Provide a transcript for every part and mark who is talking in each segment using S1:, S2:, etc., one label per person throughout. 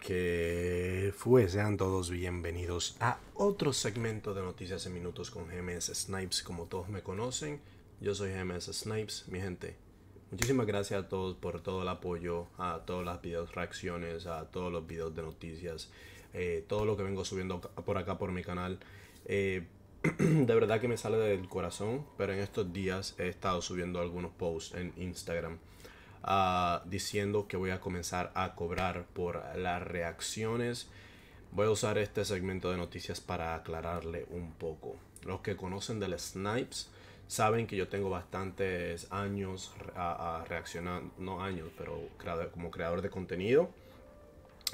S1: Que fue, sean todos bienvenidos a otro segmento de Noticias en Minutos con GMS Snipes, como todos me conocen. Yo soy GMS Snipes, mi gente. Muchísimas gracias a todos por todo el apoyo, a todas las videos reacciones, a todos los videos de noticias, eh, todo lo que vengo subiendo por acá por mi canal. Eh, de verdad que me sale del corazón, pero en estos días he estado subiendo algunos posts en Instagram Ah, diciendo que voy a comenzar a cobrar por las reacciones. Voy a usar este segmento de noticias para aclararle un poco. Los que conocen del Snipes saben que yo tengo bastantes años a reaccionar reaccionando, no años, pero como creador de contenido.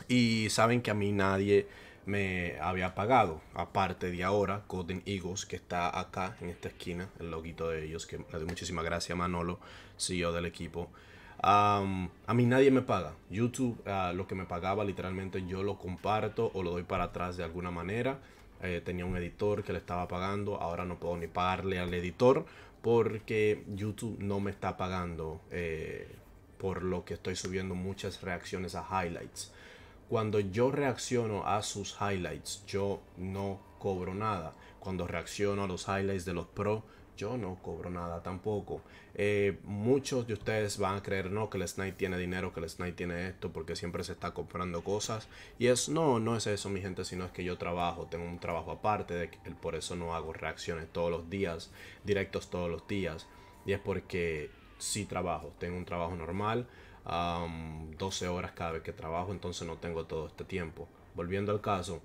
S1: Y saben que a mí nadie me había pagado. Aparte de ahora, Golden Eagles, que está acá en esta esquina, el loguito de ellos, que le doy muchísimas gracias a Manolo, CEO del equipo a mí nadie me paga. YouTube, ah, lo que me pagaba literalmente yo lo comparto o lo doy para atrás de alguna manera. Eh, tenía un editor que le estaba pagando, ahora no puedo ni pagarle al editor porque YouTube no me está pagando eh, por lo que estoy subiendo muchas reacciones a highlights. Cuando yo reacciono a sus highlights, yo no cobro nada. Cuando reacciono a los highlights de los pros. Yo no cobro nada tampoco. Eh, muchos de ustedes van a creer, no, que el Snake tiene dinero, que el Snake tiene esto, porque siempre se está comprando cosas. Y es, no, no es eso, mi gente, sino es que yo trabajo, tengo un trabajo aparte, por eso no hago reacciones todos los días, directos todos los días. Y es porque sí trabajo, tengo un trabajo normal, 12 horas cada vez que trabajo, entonces no tengo todo este tiempo. Volviendo al caso,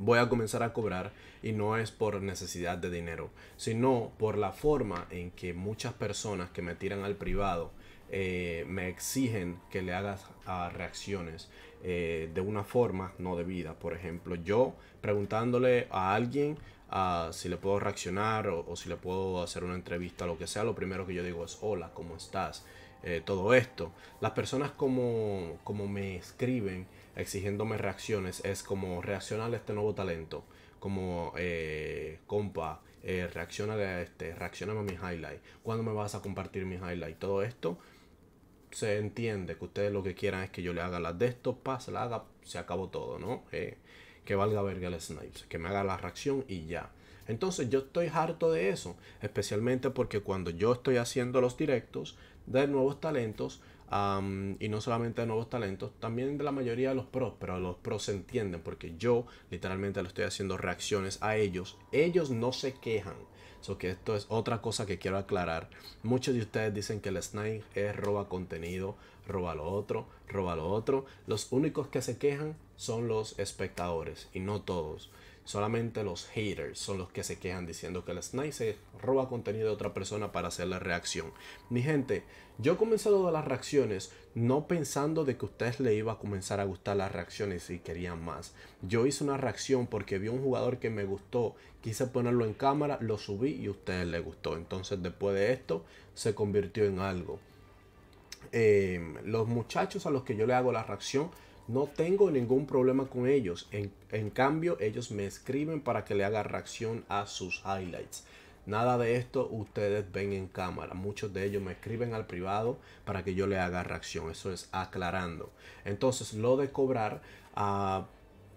S1: voy a comenzar a cobrar y no es por necesidad de dinero, sino por la forma en que muchas personas que me tiran al privado eh, me exigen que le hagas reacciones eh, de una forma no debida. Por ejemplo, yo preguntándole a alguien ah, si le puedo reaccionar o, si le puedo hacer una entrevista, lo que sea, lo primero que yo digo es hola, ¿cómo estás? Eh, todo esto. Las personas como, como me escriben, exigiéndome reacciones. Es como reaccionar a este nuevo talento. Como, eh, compa, eh, reacciona este, a este, reacciona a mi highlight cuando me vas a compartir mi highlight. Todo esto se entiende que ustedes lo que quieran es que yo le haga las de estos la haga, se acabó todo, ¿no? Eh, que valga verga el snipes, que me haga la reacción y ya. Entonces yo estoy harto de eso, especialmente porque cuando yo estoy haciendo los directos de nuevos talentos, y no solamente de nuevos talentos, también de la mayoría de los pros, pero los pros se entienden porque yo literalmente le estoy haciendo reacciones a ellos. Ellos no se quejan. eso que esto es otra cosa que quiero aclarar. Muchos de ustedes dicen que el snipe es roba contenido, roba lo otro, roba lo otro. Los únicos que se quejan son los espectadores y no todos. Solamente los haters son los que se quejan diciendo que el snipe se roba contenido de otra persona para hacer la reacción. Mi gente, yo comencé lo de las reacciones no pensando de que a ustedes le iba a comenzar a gustar las reacciones y querían más. Yo hice una reacción porque vi un jugador que me gustó, quise ponerlo en cámara, lo subí y a ustedes les gustó. Entonces después de esto se convirtió en algo. Eh, los muchachos a los que yo le hago la reacción no tengo ningún problema con ellos. En, cambio, ellos me escriben para que le haga reacción a sus highlights. Nada de esto ustedes ven en cámara. Muchos de ellos me escriben al privado para que yo le haga reacción. Eso es aclarando. Entonces, lo de cobrar... Ah,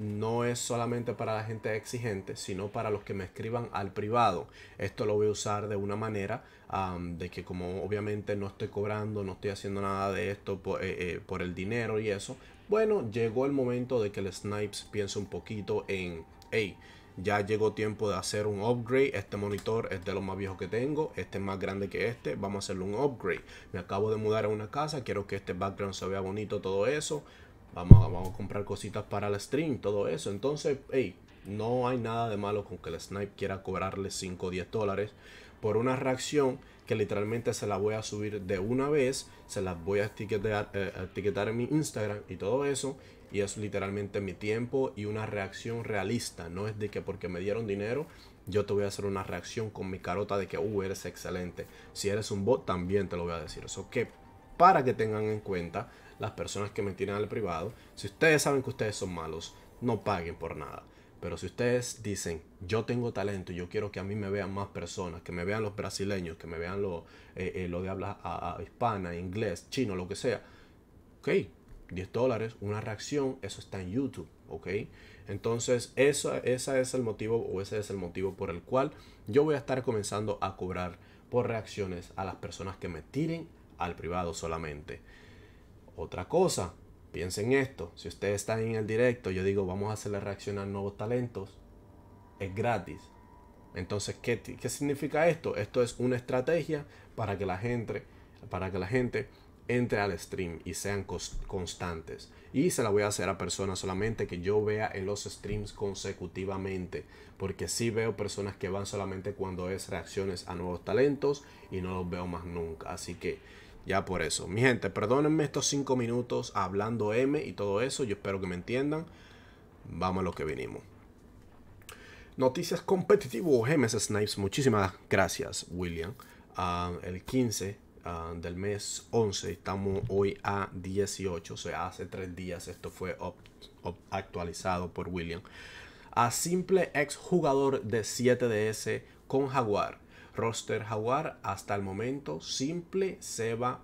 S1: no es solamente para la gente exigente, sino para los que me escriban al privado. Esto lo voy a usar de una manera de que como obviamente no estoy cobrando, no estoy haciendo nada de esto por, eh, eh, por el dinero y eso. Bueno, llegó el momento de que el Snipes piense un poquito en, hey, ya llegó tiempo de hacer un upgrade. Este monitor es de los más viejos que tengo. Este es más grande que este. Vamos a hacerle un upgrade. Me acabo de mudar a una casa. Quiero que este background se vea bonito, todo eso. Vamos, a comprar cositas para el stream, todo eso. Entonces, hey, no hay nada de malo con que el snipe quiera cobrarle 5 o 10 dólares por una reacción que literalmente se la voy a subir de una vez, se las voy eh, a etiquetar, en mi Instagram y todo eso. Y es literalmente mi tiempo y una reacción realista. No es de que porque me dieron dinero, yo te voy a hacer una reacción con mi carota de que, uh, eres excelente. Si eres un bot, también te lo voy a decir. Eso que para que tengan en cuenta las personas que me tiran al privado. Si ustedes saben que ustedes son malos, no paguen por nada. Pero si ustedes dicen, yo tengo talento, y yo quiero que a mí me vean más personas, que me vean los brasileños, que me vean los eh, eh, lo de habla hispana, inglés, chino, lo que sea. Ok, 10 dólares, una reacción, eso está en YouTube, ¿ok? Entonces, eso, ese es el motivo o ese es el motivo por el cual yo voy a estar comenzando a cobrar por reacciones a las personas que me tiren al privado solamente. Otra cosa, piensen esto, si ustedes están en el directo, yo digo, vamos a hacerle reaccionar nuevos talentos, es gratis. Entonces, ¿qué, ¿qué, significa esto? Esto es una estrategia para que la gente, para que la gente entre al stream y sean constantes. Y se la voy a hacer a personas solamente que yo vea en los streams consecutivamente. Porque sí veo personas que van solamente cuando es reacciones a nuevos talentos y no los veo más nunca. Así que ya por eso. Mi gente, perdónenme estos cinco minutos hablando M y todo eso. Yo espero que me entiendan. Vamos a lo que venimos. Noticias competitivo GMS Snipes. Muchísimas gracias, William. Ah, el 15 ah, del mes 11. Estamos hoy a 18. O sea, hace tres días esto fue actualizado por William. A simple ex jugador de 7DS con Jaguar Roster Jaguar hasta el momento, Simple, Seba,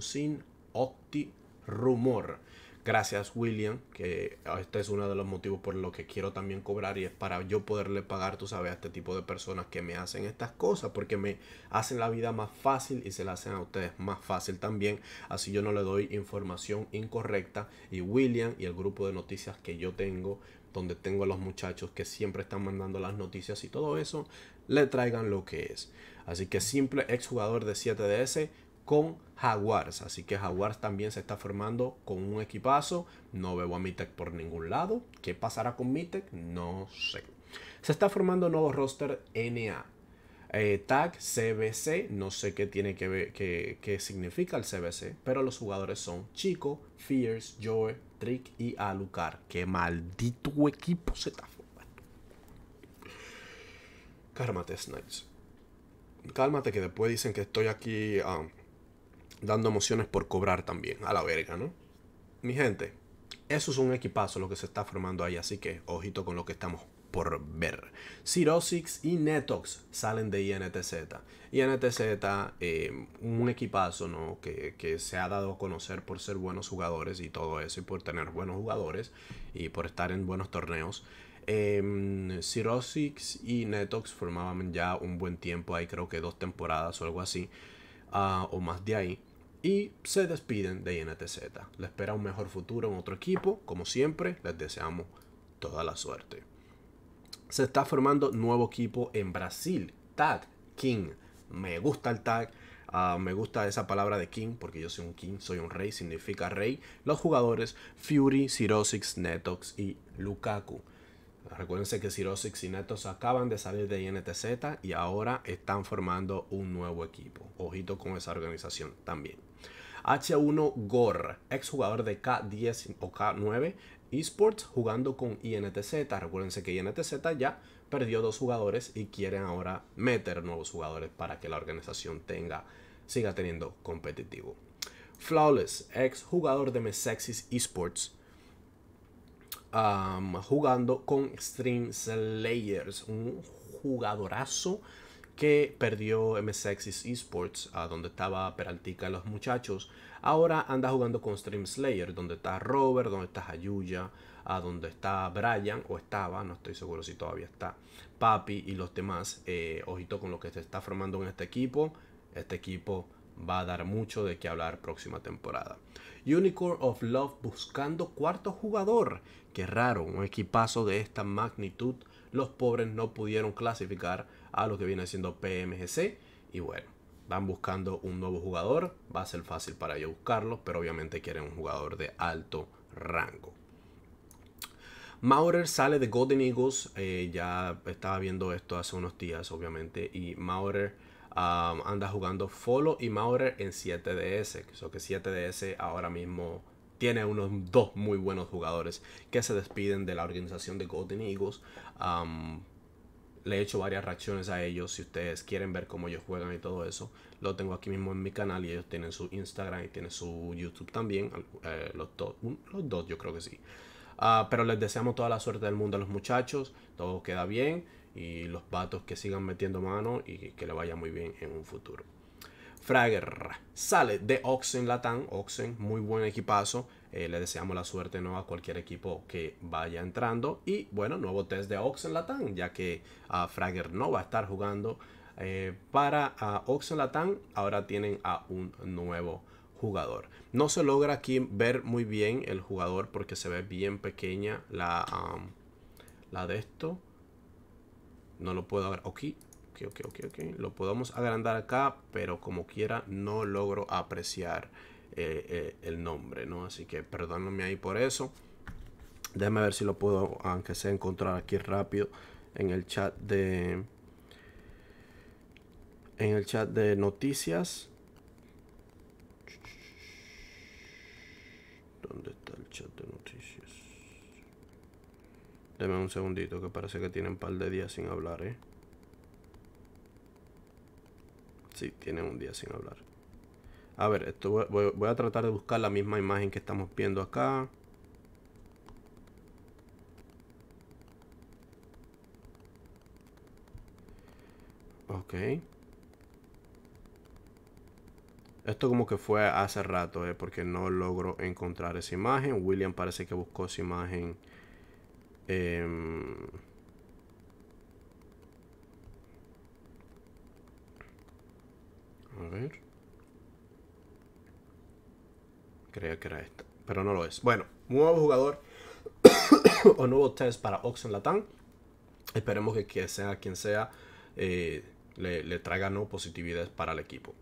S1: sin Octi, Rumor. Gracias William, que este es uno de los motivos por los que quiero también cobrar y es para yo poderle pagar, tú sabes, a este tipo de personas que me hacen estas cosas porque me hacen la vida más fácil y se la hacen a ustedes más fácil también. Así yo no le doy información incorrecta y William y el grupo de noticias que yo tengo donde tengo a los muchachos que siempre están mandando las noticias y todo eso, le traigan lo que es. Así que simple exjugador de 7DS con Jaguars. Así que Jaguars también se está formando con un equipazo. No veo a Mitek por ningún lado. ¿Qué pasará con Mitek? No sé. Se está formando un nuevo roster NA. Eh, tag CBC, no sé qué tiene que ver, qué, significa el CBC, pero los jugadores son Chico, Fierce, Joe, Trick y Alucar. Qué maldito equipo se está cálmate, Snipes. Cálmate que después dicen que estoy aquí um, dando emociones por cobrar también, a la verga, ¿no? Mi gente, eso es un equipazo lo que se está formando ahí, así que ojito con lo que estamos por ver. Cirosix y Netox salen de INTZ. INTZ, eh, un equipazo ¿no? Que, que, se ha dado a conocer por ser buenos jugadores y todo eso, y por tener buenos jugadores y por estar en buenos torneos. Eh, y Netox formaban ya un buen tiempo, ahí creo que dos temporadas o algo así, ah, o más de ahí. Y se despiden de INTZ. Les espera un mejor futuro en otro equipo. Como siempre, les deseamos toda la suerte. Se está formando nuevo equipo en Brasil. Tag King. Me gusta el tag. Ah, me gusta esa palabra de king porque yo soy un king, soy un rey, significa rey. Los jugadores Fury, Sirosix, Netox y Lukaku. Recuérdense que Cirrhosis y Netos acaban de salir de INTZ y ahora están formando un nuevo equipo. Ojito con esa organización también. H1 Gore, exjugador de K10 o K9 Esports jugando con INTZ. Recuérdense que INTZ ya perdió dos jugadores y quieren ahora meter nuevos jugadores para que la organización tenga, siga teniendo competitivo. Flawless, ex jugador de Mesexis Esports, jugando con Stream Slayers, un jugadorazo que perdió MSX Esports, donde estaba Peraltica y los muchachos. Ahora anda jugando con Stream Slayer, donde está Robert, donde está Ayuya, donde está Brian, o estaba, no estoy seguro si todavía está, Papi y los demás. Eh, ojito con lo que se está formando en este equipo. Este equipo va a dar mucho de qué hablar próxima temporada. Unicorn of Love buscando cuarto jugador. Qué raro, un equipazo de esta magnitud. Los pobres no pudieron clasificar a lo que viene siendo PMGC. Y bueno, van buscando un nuevo jugador. Va a ser fácil para ellos buscarlo, pero obviamente quieren un jugador de alto rango. Maurer sale de Golden Eagles. Eh, ya estaba viendo esto hace unos días, obviamente. Y Maurer anda jugando Follow y Maurer en 7DS. eso que 7DS ahora mismo tiene unos dos muy buenos jugadores que se despiden de la organización de Golden Eagles. le he hecho varias reacciones a ellos. Si ustedes quieren ver cómo ellos juegan y todo eso, lo tengo aquí mismo en mi canal. Y ellos tienen su Instagram y tienen su YouTube también. Eh, los, dos, yo creo que sí. Ah, pero les deseamos toda la suerte del mundo a los muchachos. Todo queda bien y los patos que sigan metiendo mano y que le vaya muy bien en un futuro. Frager sale de Oxen Latam. Oxen, muy buen equipazo. Eh, le deseamos la suerte ¿no? a cualquier equipo que vaya entrando. Y bueno, nuevo test de Oxen ya que ah, Frager no va a estar jugando eh, para Oxenlatan ah, Oxen Ahora tienen a un nuevo jugador. No se logra aquí ver muy bien el jugador porque se ve bien pequeña la, la de esto. No lo puedo agrandar. Okay. ok, ok, ok, ok. Lo podemos agrandar acá, pero como quiera no logro apreciar eh, eh, el nombre, ¿no? Así que perdónenme ahí por eso. Déjame ver si lo puedo, aunque sea encontrar aquí rápido en el chat de... En el chat de noticias. ¿Dónde está el chat de noticias? Deme un segundito, que parece que tienen un par de días sin hablar, ¿eh? Sí, tienen un día sin hablar. A ver, esto voy, a tratar de buscar la misma imagen que estamos viendo acá. Ok. Esto como que fue hace rato, ¿eh? porque no logro encontrar esa imagen. William parece que buscó esa imagen eh... A ver. Creía que era esta, pero no lo es. Bueno, nuevo jugador o nuevo test para Oxen Latán. Esperemos que, sea quien sea, eh, le, le traiga no positividad para el equipo.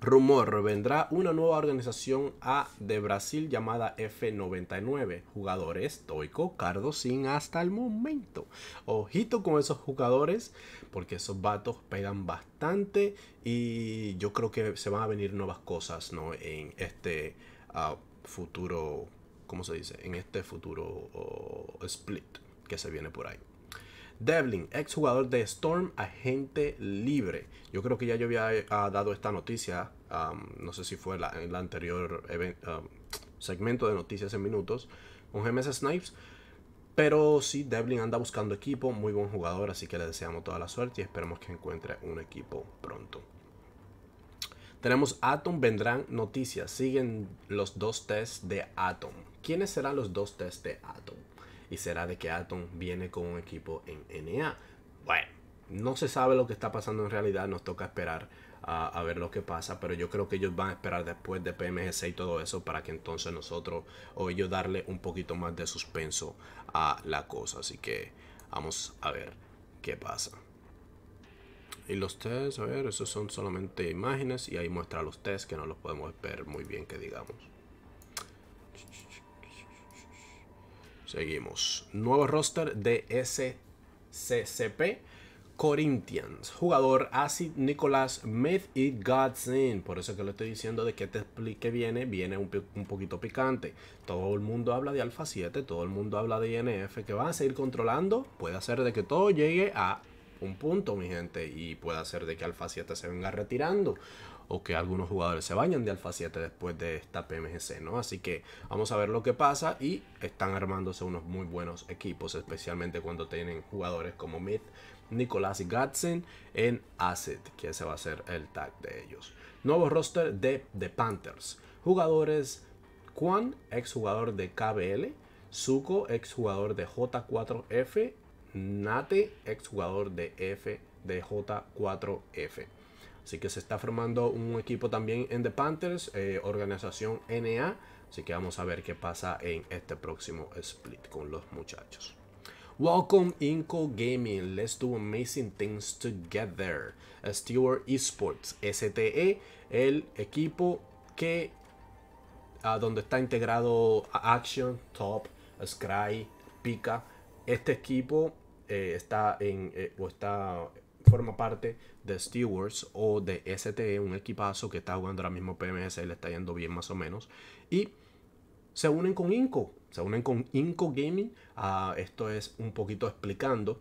S1: Rumor, vendrá una nueva organización A de Brasil llamada F99. Jugadores, Toico, Cardo, Sin, hasta el momento. Ojito con esos jugadores, porque esos vatos pegan bastante y yo creo que se van a venir nuevas cosas en este ah, futuro, ¿cómo se dice? En este futuro oh, split que se viene por ahí. Devlin, jugador de Storm, agente libre. Yo creo que ya yo había ah, dado esta noticia, no sé si fue en el anterior segmento de noticias en minutos, con GMS Snipes. Pero sí, Devlin anda buscando equipo, muy buen jugador, así que le deseamos toda la suerte y esperemos que encuentre un equipo pronto. Tenemos Atom, vendrán noticias, siguen los dos tests de Atom. ¿Quiénes serán los dos tests de Atom? y será de que Atom viene con un equipo en NA. Bueno, no se sabe lo que está pasando en realidad, nos toca esperar a, ver lo que pasa, pero yo creo que ellos van a esperar después de pmg y todo eso para que entonces nosotros o ellos darle un poquito más de suspenso a la cosa. Así que vamos a ver qué pasa. Y los tests, a ver, esos son solamente imágenes y ahí muestra los tests que no los podemos ver muy bien que digamos. Seguimos. Nuevo roster de SCCP. Corinthians, jugador Acid Nicolás Myth y Godsin. Por eso que le estoy diciendo de que te este explique viene, viene un, poquito picante. Todo el mundo habla de Alpha 7, todo el mundo habla de INF, que van a seguir controlando. Puede hacer de que todo llegue a un punto, mi gente, y puede hacer de que Alpha 7 se venga retirando o que algunos jugadores se bañan de alfa 7 después de esta PMGC, ¿no? Así que vamos a ver lo que pasa y están armándose unos muy buenos equipos, especialmente cuando tienen jugadores como Myth, Nicolás y Gatsen en Acid, que ese va a ser el tag de ellos. Nuevo roster de The Panthers. Jugadores Juan, exjugador de KBL, Zuko, exjugador de J4F, Nate, exjugador de F de J4F. Así que se está formando un equipo también en The Panthers, eh, organización NA. Así que vamos a ver qué pasa en este próximo split con los muchachos. Welcome Inco Gaming, let's do amazing things together. Stewart Esports, STE, el equipo que a donde está integrado Action, Top, Scry, Pika. Este equipo eh, está en eh, o está forma parte de Stewards o de STE, un equipazo que está jugando ahora mismo PMS, le está yendo bien más o menos. Y se unen con Inco, se unen con Inco Gaming. Ah, esto es un poquito explicando.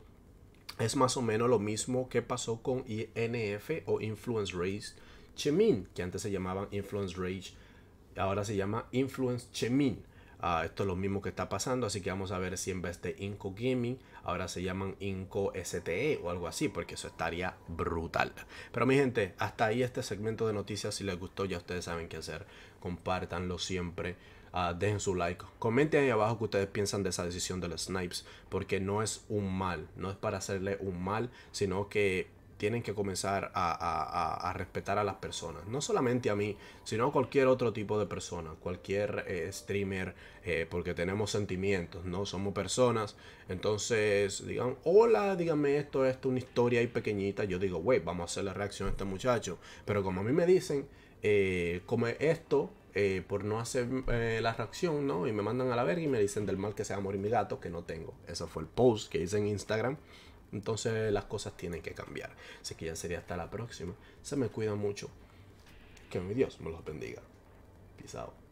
S1: Es más o menos lo mismo que pasó con INF o Influence Rage Chemin, que antes se llamaban Influence Rage, ahora se llama Influence Chemin esto es lo mismo que está pasando, así que vamos a ver si en vez de Inco Gaming ahora se llaman Inco STE o algo así, porque eso estaría brutal. Pero mi gente, hasta ahí este segmento de noticias. Si les gustó, ya ustedes saben qué hacer. Compartanlo siempre. Ah, dejen su like, comenten ahí abajo que ustedes piensan de esa decisión de los snipes, porque no es un mal, no es para hacerle un mal, sino que tienen que comenzar a, respetar a las personas. No solamente a mí, sino a cualquier otro tipo de persona, cualquier eh, streamer, eh, porque tenemos sentimientos, ¿no? Somos personas. Entonces, digan, hola, díganme esto, esto, una historia ahí pequeñita. Yo digo, wey, vamos a hacer la reacción a este muchacho. Pero como a mí me dicen, como eh, come esto, por no hacer la reacción, ¿no? Y me mandan a la verga y me dicen del mal que sea amor, morir mi gato, que no tengo. Ese fue el post que hice en Instagram. Entonces las cosas tienen que cambiar. Así que ya sería hasta la próxima. Se me cuida mucho. Que mi Dios me los bendiga. Peace